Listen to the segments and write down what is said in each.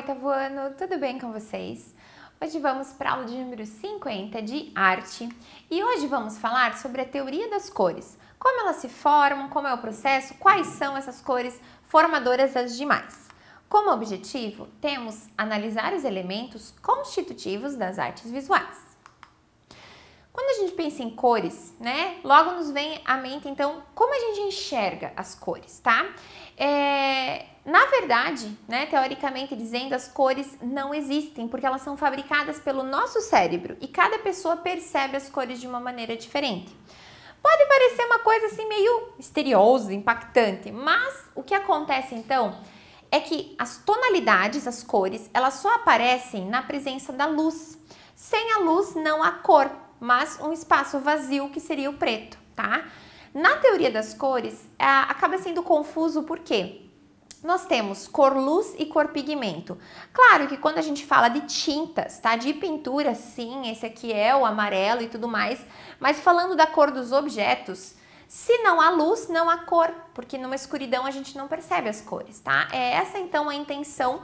oitavo voando? tudo bem com vocês? Hoje vamos para a aula de número 50 de arte e hoje vamos falar sobre a teoria das cores, como elas se formam, como é o processo, quais são essas cores formadoras das demais. Como objetivo, temos analisar os elementos constitutivos das artes visuais. Quando a gente pensa em cores, né, logo nos vem à mente, então, como a gente enxerga as cores, tá? É, na verdade, né, teoricamente dizendo, as cores não existem, porque elas são fabricadas pelo nosso cérebro e cada pessoa percebe as cores de uma maneira diferente. Pode parecer uma coisa assim meio misteriosa, impactante, mas o que acontece então é que as tonalidades, as cores, elas só aparecem na presença da luz. Sem a luz não há cor, mas um espaço vazio que seria o preto, tá? Na teoria das cores, é, acaba sendo confuso por quê? Nós temos cor luz e cor pigmento. Claro que quando a gente fala de tintas, tá? De pintura, sim, esse aqui é o amarelo e tudo mais, mas falando da cor dos objetos, se não há luz, não há cor, porque numa escuridão a gente não percebe as cores, tá? É essa então a intenção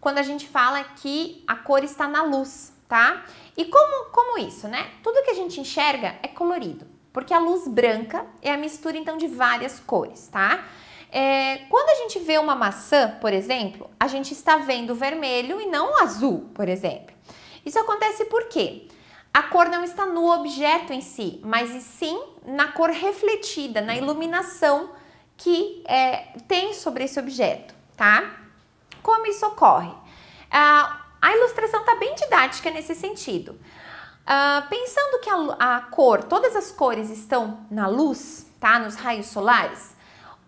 quando a gente fala que a cor está na luz, tá? E como, como isso, né? Tudo que a gente enxerga é colorido, porque a luz branca é a mistura então de várias cores, tá? É, quando a gente vê uma maçã, por exemplo, a gente está vendo vermelho e não azul, por exemplo. Isso acontece porque A cor não está no objeto em si, mas sim na cor refletida, na iluminação que é, tem sobre esse objeto, tá? Como isso ocorre? Ah, a ilustração está bem didática nesse sentido. Uh, pensando que a, a, cor, todas as cores estão na luz, tá? Nos raios solares,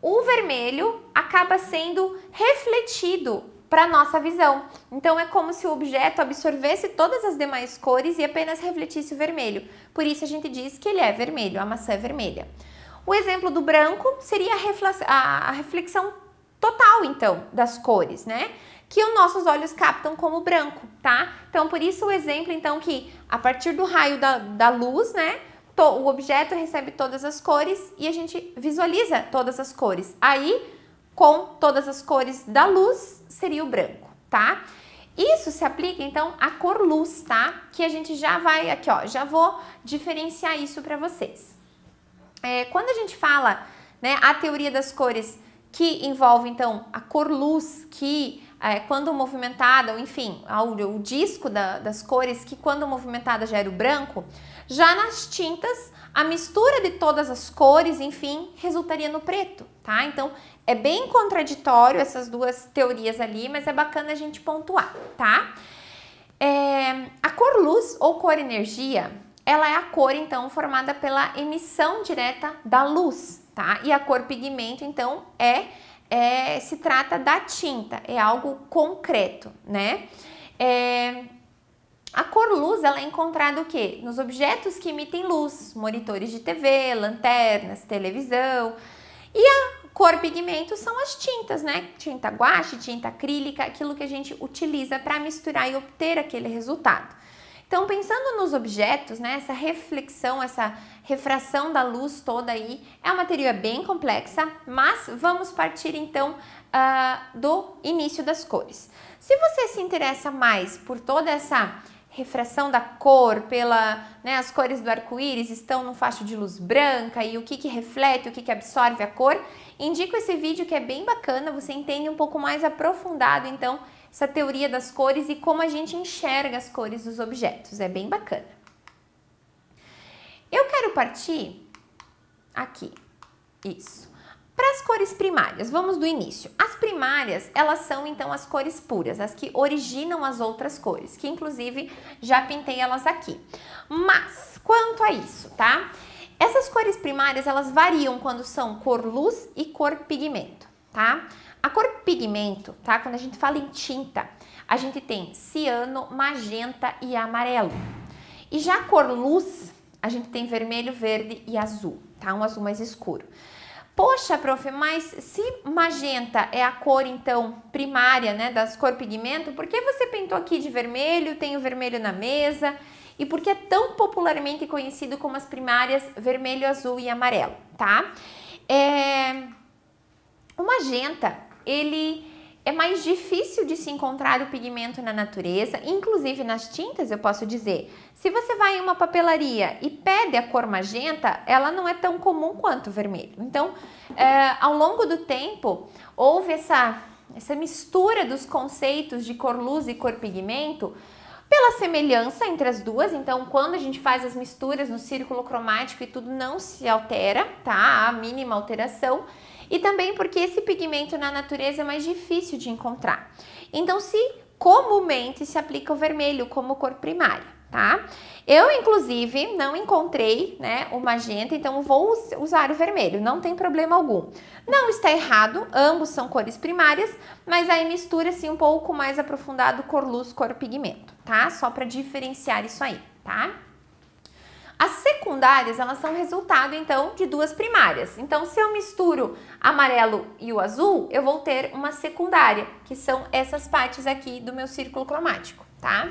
o vermelho acaba sendo refletido para nossa visão. Então é como se o objeto absorvesse todas as demais cores e apenas refletisse o vermelho. Por isso a gente diz que ele é vermelho, a maçã é vermelha. O exemplo do branco seria a, refla a reflexão total, então, das cores, né? que os nossos olhos captam como branco, tá? Então, por isso o exemplo, então, que a partir do raio da, da luz, né, to, o objeto recebe todas as cores e a gente visualiza todas as cores. Aí, com todas as cores da luz, seria o branco, tá? Isso se aplica então à cor luz, tá? Que a gente já vai aqui, ó, já vou diferenciar isso para vocês. É, quando a gente fala, né, a teoria das cores que envolve então a cor luz, que é, quando movimentada, ou enfim, o, o disco da, das cores, que quando movimentada gera o branco, já nas tintas, a mistura de todas as cores, enfim, resultaria no preto, tá? Então, é bem contraditório essas duas teorias ali, mas é bacana a gente pontuar, tá? É, a cor luz ou cor energia ela é a cor então formada pela emissão direta da luz, tá? E a cor pigmento então é, é se trata da tinta, é algo concreto, né? É, a cor luz ela é encontrada o quê? Nos objetos que emitem luz, monitores de TV, lanternas, televisão. E a cor pigmento são as tintas, né? Tinta guache, tinta acrílica, aquilo que a gente utiliza para misturar e obter aquele resultado. Então, pensando nos objetos, né, essa reflexão, essa refração da luz toda aí, é uma teoria bem complexa, mas vamos partir então uh, do início das cores. Se você se interessa mais por toda essa refração da cor, pela, né, as cores do arco-íris estão no facho de luz branca e o que, que reflete, o que, que absorve a cor, indico esse vídeo que é bem bacana, você entende um pouco mais aprofundado então essa teoria das cores e como a gente enxerga as cores dos objetos. É bem bacana. Eu quero partir aqui, isso, para as cores primárias. Vamos do início. As primárias, elas são então as cores puras, as que originam as outras cores, que inclusive já pintei elas aqui. Mas, quanto a isso, tá? Essas cores primárias, elas variam quando são cor luz e cor pigmento, tá? A cor pigmento, tá? Quando a gente fala em tinta, a gente tem ciano, magenta e amarelo. E já a cor luz, a gente tem vermelho, verde e azul, tá? Um azul mais escuro. Poxa, prof, mas se magenta é a cor então primária, né, das cor pigmento, por que você pintou aqui de vermelho? Tem o vermelho na mesa? E por que é tão popularmente conhecido como as primárias vermelho, azul e amarelo, tá? É... O magenta ele é mais difícil de se encontrar o pigmento na natureza, inclusive nas tintas, eu posso dizer. Se você vai em uma papelaria e pede a cor magenta, ela não é tão comum quanto o vermelho. Então, é, ao longo do tempo, houve essa, essa mistura dos conceitos de cor luz e cor pigmento pela semelhança entre as duas. Então, quando a gente faz as misturas no círculo cromático e tudo não se altera, tá? A mínima alteração e também porque esse pigmento na natureza é mais difícil de encontrar. Então, se comumente se aplica o vermelho como cor primária, tá? Eu, inclusive, não encontrei né, o magenta, então vou usar o vermelho, não tem problema algum. Não está errado, ambos são cores primárias, mas aí mistura-se assim, um pouco mais aprofundado cor-luz, cor-pigmento, tá? Só para diferenciar isso aí, tá? As secundárias, elas são resultado então de duas primárias. Então, se eu misturo amarelo e o azul, eu vou ter uma secundária, que são essas partes aqui do meu círculo cromático, tá?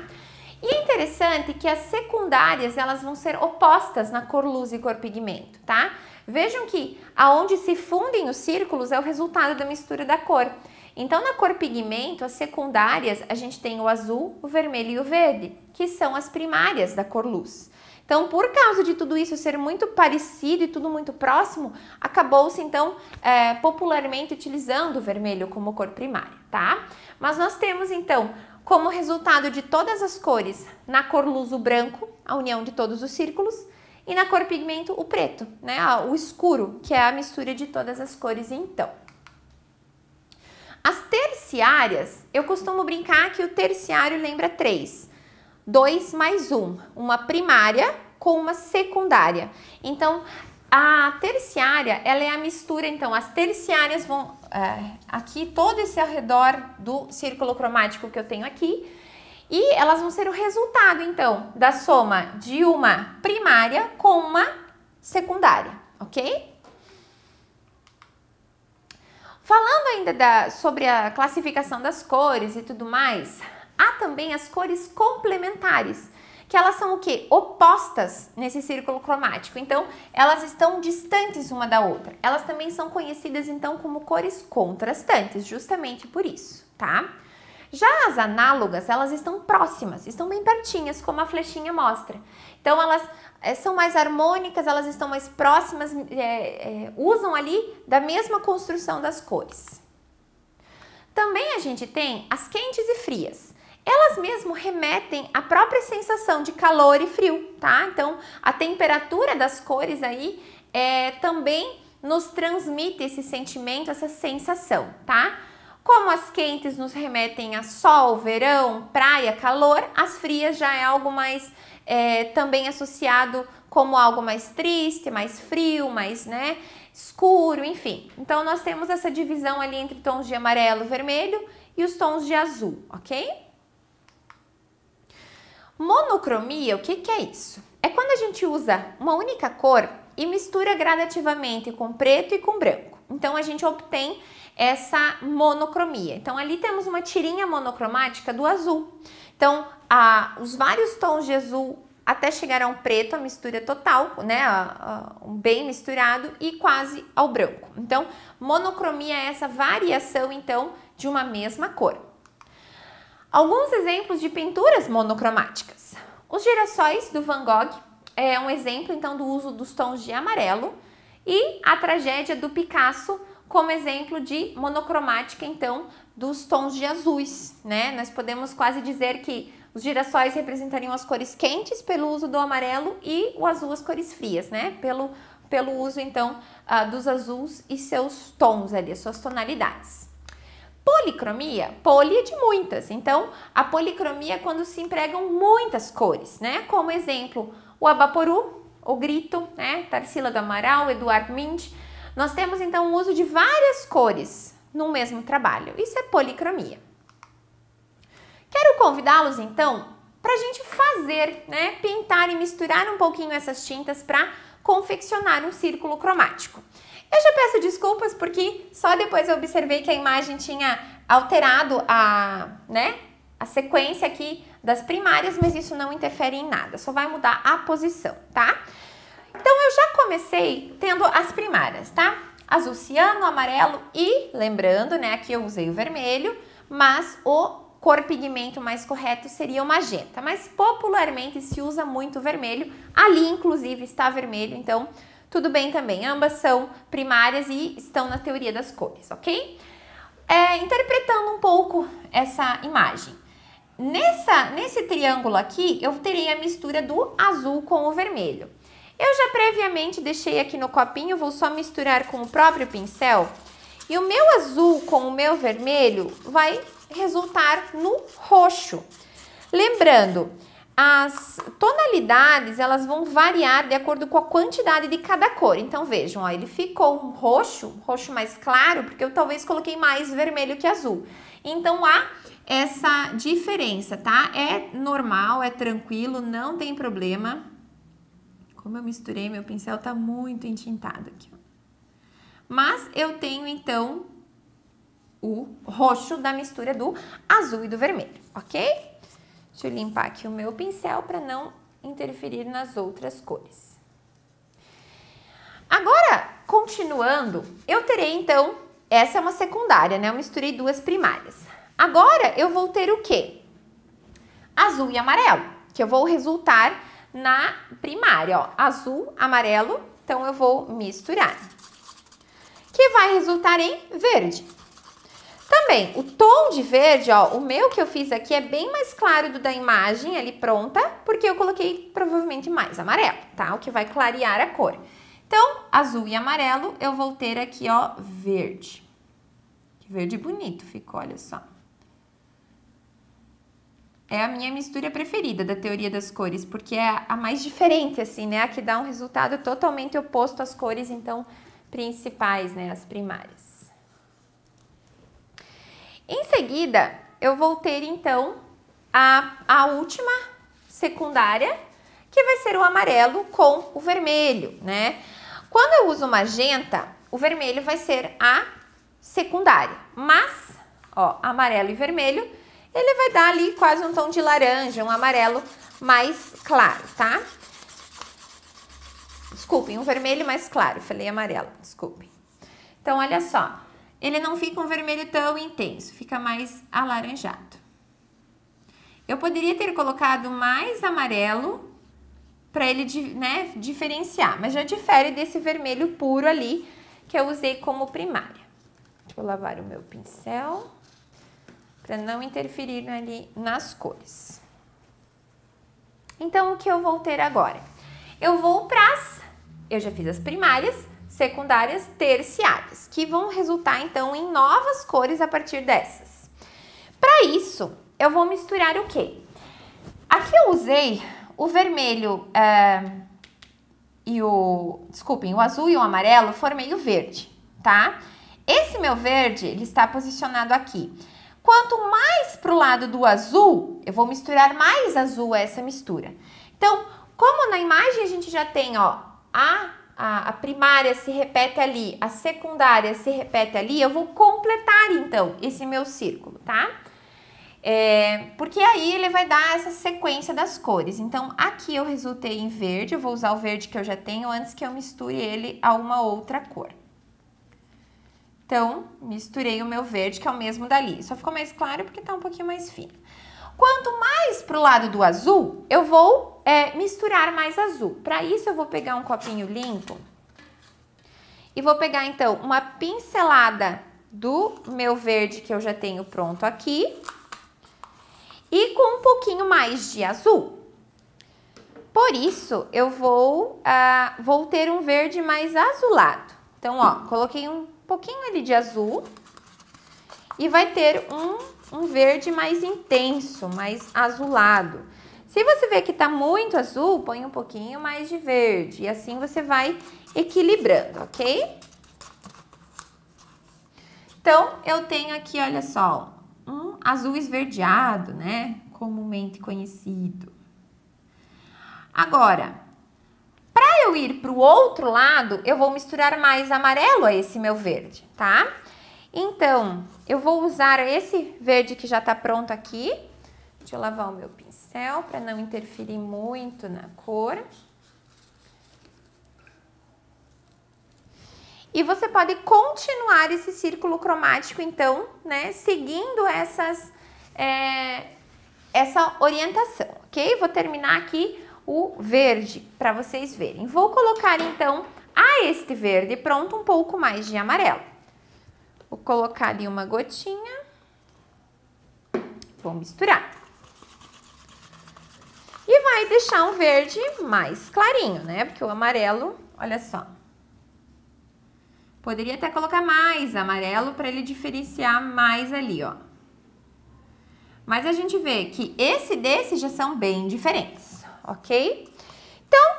E é interessante que as secundárias, elas vão ser opostas na cor luz e cor pigmento, tá? Vejam que aonde se fundem os círculos é o resultado da mistura da cor. Então, na cor pigmento, as secundárias, a gente tem o azul, o vermelho e o verde, que são as primárias da cor luz. Então, por causa de tudo isso ser muito parecido e tudo muito próximo, acabou-se então é, popularmente utilizando o vermelho como cor primária, tá? Mas nós temos então como resultado de todas as cores na cor luz o branco, a união de todos os círculos, e na cor pigmento o preto, né? Ah, o escuro, que é a mistura de todas as cores então. As terciárias, eu costumo brincar que o terciário lembra três. 2 mais 1, uma primária com uma secundária. Então, a terciária, ela é a mistura, então, as terciárias vão é, aqui, todo esse arredor do círculo cromático que eu tenho aqui, e elas vão ser o resultado, então, da soma de uma primária com uma secundária, ok? Falando ainda da, sobre a classificação das cores e tudo mais, Há também as cores complementares, que elas são o que? Opostas nesse círculo cromático. Então, elas estão distantes uma da outra. Elas também são conhecidas então como cores contrastantes, justamente por isso, tá? Já as análogas, elas estão próximas, estão bem pertinhas, como a flechinha mostra. Então, elas eh, são mais harmônicas, elas estão mais próximas, é, é, usam ali da mesma construção das cores. Também a gente tem as quentes e frias elas mesmo remetem à própria sensação de calor e frio, tá? Então, a temperatura das cores aí é, também nos transmite esse sentimento, essa sensação, tá? Como as quentes nos remetem a sol, verão, praia, calor, as frias já é algo mais é, também associado como algo mais triste, mais frio, mais né, escuro, enfim. Então nós temos essa divisão ali entre tons de amarelo, vermelho e os tons de azul, ok? Monocromia, o que, que é isso? É quando a gente usa uma única cor e mistura gradativamente com preto e com branco. Então a gente obtém essa monocromia. Então ali temos uma tirinha monocromática do azul. Então a, os vários tons de azul até chegar ao preto, a mistura total, né, a, a, bem misturado e quase ao branco. Então monocromia é essa variação então de uma mesma cor. Alguns exemplos de pinturas monocromáticas. Os girassóis do Van Gogh é um exemplo então do uso dos tons de amarelo e a tragédia do Picasso como exemplo de monocromática então dos tons de azuis, né? Nós podemos quase dizer que os girassóis representariam as cores quentes pelo uso do amarelo e o azul as cores frias, né? Pelo, pelo uso então ah, dos azuis e seus tons ali, suas tonalidades. Policromia, poli é de muitas. Então, a policromia é quando se empregam muitas cores, né? Como exemplo, o abaporu, o grito, né? Tarsila do Amaral, Eduardo Mint. Nós temos então o uso de várias cores no mesmo trabalho. Isso é policromia. Quero convidá-los então para a gente fazer, né? Pintar e misturar um pouquinho essas tintas para confeccionar um círculo cromático. Eu já peço desculpas porque só depois eu observei que a imagem tinha alterado a, né, a sequência aqui das primárias, mas isso não interfere em nada, só vai mudar a posição, tá? Então eu já comecei tendo as primárias, tá? Azul ciano, amarelo e, lembrando, né, aqui eu usei o vermelho, mas o cor pigmento mais correto seria o magenta, mas popularmente se usa muito vermelho. Ali inclusive está vermelho, então tudo bem também, ambas são primárias e estão na teoria das cores, ok? É, interpretando um pouco essa imagem. Nessa, nesse triângulo aqui, eu terei a mistura do azul com o vermelho. Eu já previamente deixei aqui no copinho, vou só misturar com o próprio pincel. E o meu azul com o meu vermelho vai resultar no roxo. Lembrando as tonalidades elas vão variar de acordo com a quantidade de cada cor. Então vejam, ó, ele ficou um roxo, roxo mais claro, porque eu talvez coloquei mais vermelho que azul. Então há essa diferença, tá? É normal, é tranquilo, não tem problema. Como eu misturei, meu pincel tá muito entintado aqui. Mas eu tenho então o roxo da mistura do azul e do vermelho, ok? Deixa eu limpar aqui o meu pincel para não interferir nas outras cores. Agora, continuando, eu terei então, essa é uma secundária, né? Eu misturei duas primárias. Agora eu vou ter o quê? Azul e amarelo, que eu vou resultar na primária, ó, azul, amarelo, então eu vou misturar. Que vai resultar em verde bem, o tom de verde, ó, o meu que eu fiz aqui é bem mais claro do da imagem ali pronta, porque eu coloquei provavelmente mais amarelo, tá? O que vai clarear a cor. Então, azul e amarelo, eu vou ter aqui, ó, verde. Que verde bonito ficou, olha só. É a minha mistura preferida da teoria das cores, porque é a mais diferente, assim, né? A que dá um resultado totalmente oposto às cores, então, principais, né? As primárias. Em seguida, eu vou ter então a, a última secundária, que vai ser o amarelo com o vermelho, né? Quando eu uso magenta, o vermelho vai ser a secundária, mas, ó, amarelo e vermelho, ele vai dar ali quase um tom de laranja, um amarelo mais claro, tá? Desculpem, um vermelho mais claro, falei amarelo, desculpem. Então, olha só, ele não fica um vermelho tão intenso, fica mais alaranjado. Eu poderia ter colocado mais amarelo para ele né, diferenciar, mas já difere desse vermelho puro ali que eu usei como primária. Vou lavar o meu pincel para não interferir ali nas cores. Então, o que eu vou ter agora? Eu vou para as... Eu já fiz as primárias, secundárias terciárias, que vão resultar então em novas cores a partir dessas. Para isso, eu vou misturar o quê? Aqui eu usei o vermelho é, e o, desculpem, o azul e o amarelo, formei o verde, tá? Esse meu verde, ele está posicionado aqui. Quanto mais para o lado do azul, eu vou misturar mais azul essa mistura. Então, como na imagem a gente já tem, ó, a a, a, primária se repete ali, a secundária se repete ali, eu vou completar então esse meu círculo, tá? É, porque aí ele vai dar essa sequência das cores. Então, aqui eu resultei em verde, eu vou usar o verde que eu já tenho antes que eu misture ele a uma outra cor. Então, misturei o meu verde, que é o mesmo dali. Só ficou mais claro porque tá um pouquinho mais fino. Quanto mais para o lado do azul, eu vou é, misturar mais azul. Para isso, eu vou pegar um copinho limpo e vou pegar, então, uma pincelada do meu verde que eu já tenho pronto aqui e com um pouquinho mais de azul. Por isso, eu vou, ah, vou ter um verde mais azulado. Então, ó, coloquei um pouquinho ali de azul e vai ter um um verde mais intenso, mais azulado. Se você vê que está muito azul, põe um pouquinho mais de verde. E assim você vai equilibrando, ok? Então, eu tenho aqui, olha só, um azul esverdeado, né? Comumente conhecido. Agora, para eu ir para o outro lado, eu vou misturar mais amarelo a esse meu verde, tá? Então, eu vou usar esse verde que já está pronto aqui. Deixa eu lavar o meu pincel para não interferir muito na cor. E você pode continuar esse círculo cromático, então, né, seguindo essas, é, essa orientação, ok? Vou terminar aqui o verde para vocês verem. Vou colocar, então, a este verde pronto um pouco mais de amarelo. Vou colocar ali uma gotinha. Vou misturar. E vai deixar um verde mais clarinho, né? Porque o amarelo, olha só. Poderia até colocar mais amarelo para ele diferenciar mais ali, ó. Mas a gente vê que esse e desse já são bem diferentes, ok? Então,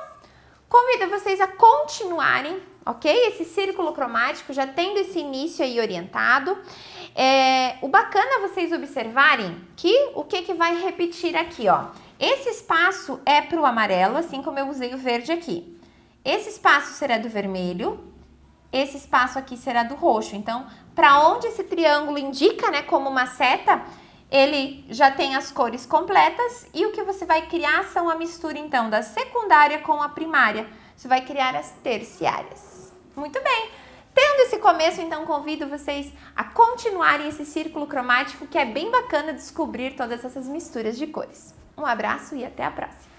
convido vocês a continuarem ok? Esse círculo cromático já tendo esse início aí orientado. É, o bacana vocês observarem que o que, que vai repetir aqui, ó. Esse espaço é para o amarelo, assim como eu usei o verde aqui. Esse espaço será do vermelho, esse espaço aqui será do roxo. Então, para onde esse triângulo indica, né, como uma seta, ele já tem as cores completas e o que você vai criar são a mistura, então, da secundária com a primária. Você vai criar as terciárias. Muito bem! Tendo esse começo, então convido vocês a continuarem esse círculo cromático que é bem bacana descobrir todas essas misturas de cores. Um abraço e até a próxima!